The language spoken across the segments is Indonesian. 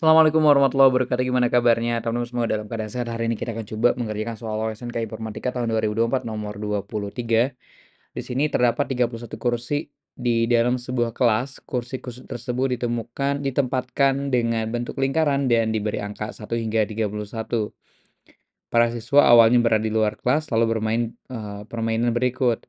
Assalamualaikum warahmatullahi wabarakatuh. Gimana kabarnya? Teman-teman semua dalam keadaan sehat. Hari ini kita akan coba mengerjakan soal OSN SNK Informatika tahun 2024 nomor 23. Di sini terdapat 31 kursi di dalam sebuah kelas. Kursi tersebut ditemukan ditempatkan dengan bentuk lingkaran dan diberi angka 1 hingga 31. Para siswa awalnya berada di luar kelas lalu bermain uh, permainan berikut.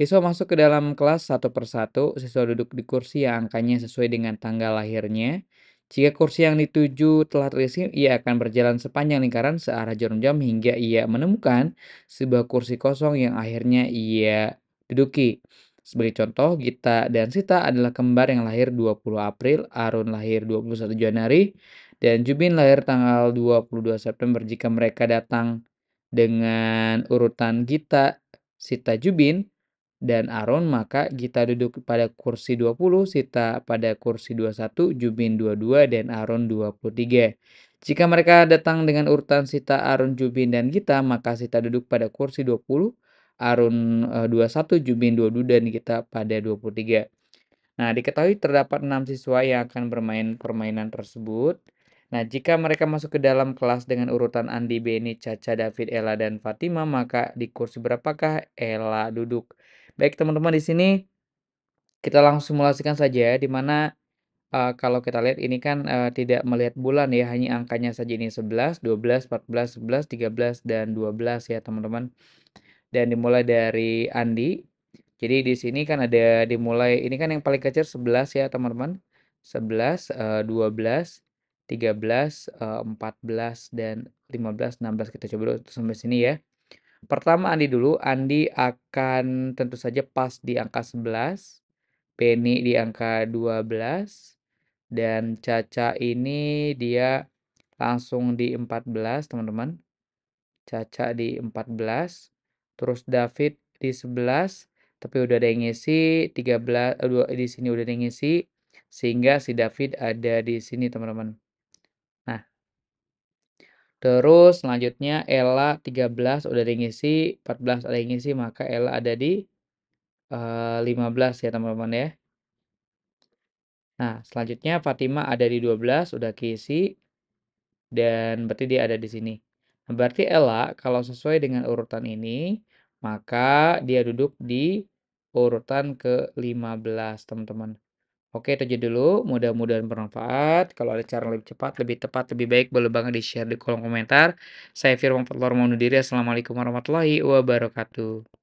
Siswa masuk ke dalam kelas satu persatu, siswa duduk di kursi yang angkanya sesuai dengan tanggal lahirnya. Jika kursi yang dituju telah terisi, ia akan berjalan sepanjang lingkaran searah jarum jam hingga ia menemukan sebuah kursi kosong yang akhirnya ia duduki. Sebagai contoh, Gita dan Sita adalah kembar yang lahir 20 April, Arun lahir 21 Januari, dan Jubin lahir tanggal 22 September. Jika mereka datang dengan urutan Gita, Sita, Jubin, dan Aaron maka kita duduk pada kursi 20, Sita pada kursi 21, Jubin 22 dan Aaron 23. Jika mereka datang dengan urutan Sita, Aaron, Jubin dan kita, maka Sita duduk pada kursi 20, Aaron 21, eh, Jubin 22 dan kita pada 23. Nah, diketahui terdapat enam siswa yang akan bermain permainan tersebut. Nah, jika mereka masuk ke dalam kelas dengan urutan Andi, Beni, Caca, David, Ella, dan Fatima, maka di kursi berapakah Ella duduk? Baik, teman-teman, di sini kita langsung simulasikan saja, di mana uh, kalau kita lihat ini kan uh, tidak melihat bulan ya, hanya angkanya saja ini 11, 12, 14, 11, 13, dan 12 ya, teman-teman. Dan dimulai dari Andi. Jadi di sini kan ada dimulai, ini kan yang paling kecil 11 ya, teman-teman. 11, uh, 12, 13, 14 eh, dan 15, 16 kita coba dulu sampai sini ya. Pertama Andi dulu, Andi akan tentu saja pas di angka 11, Penny di angka 12 dan Caca ini dia langsung di 14, teman-teman. Caca di 14, terus David di 11, tapi udah ada yang ngisi 13 eh, di sini udah ada yang ngisi sehingga si David ada di sini, teman-teman. Terus selanjutnya Ella 13 udah ada yang ngisi, 14 ada yang ngisi, maka Ella ada di uh, eh, 15 ya teman-teman ya. Nah, selanjutnya Fatima ada di 12 udah keisi dan berarti dia ada di sini. Nah, berarti Ella kalau sesuai dengan urutan ini, maka dia duduk di urutan ke-15 teman-teman. Oke, itu aja dulu. Mudah-mudahan bermanfaat. Kalau ada cara lebih cepat, lebih tepat, lebih baik, boleh banget di-share di kolom komentar. Saya Firman Petlor mau diri. Assalamualaikum warahmatullahi wabarakatuh.